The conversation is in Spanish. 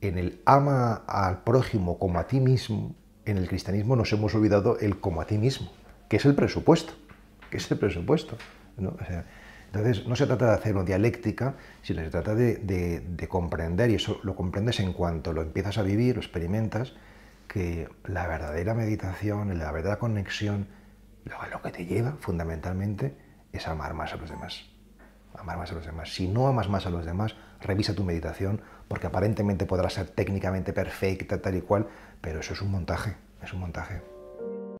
en el ama al prójimo como a ti mismo, en el cristianismo nos hemos olvidado el como a ti mismo, que es el presupuesto, que es presupuesto. entonces, no se trata de hacer una dialéctica, sino se trata de, comprender, y eso lo comprendes en cuanto lo empiezas a vivir, lo experimentas, que la verdadera meditación, la verdadera conexión, lo que te lleva fundamentalmente es amar más a los demás amar más a los demás. Si no amas más a los demás, revisa tu meditación, porque aparentemente podrás ser técnicamente perfecta, tal y cual, pero eso es un montaje, es un montaje.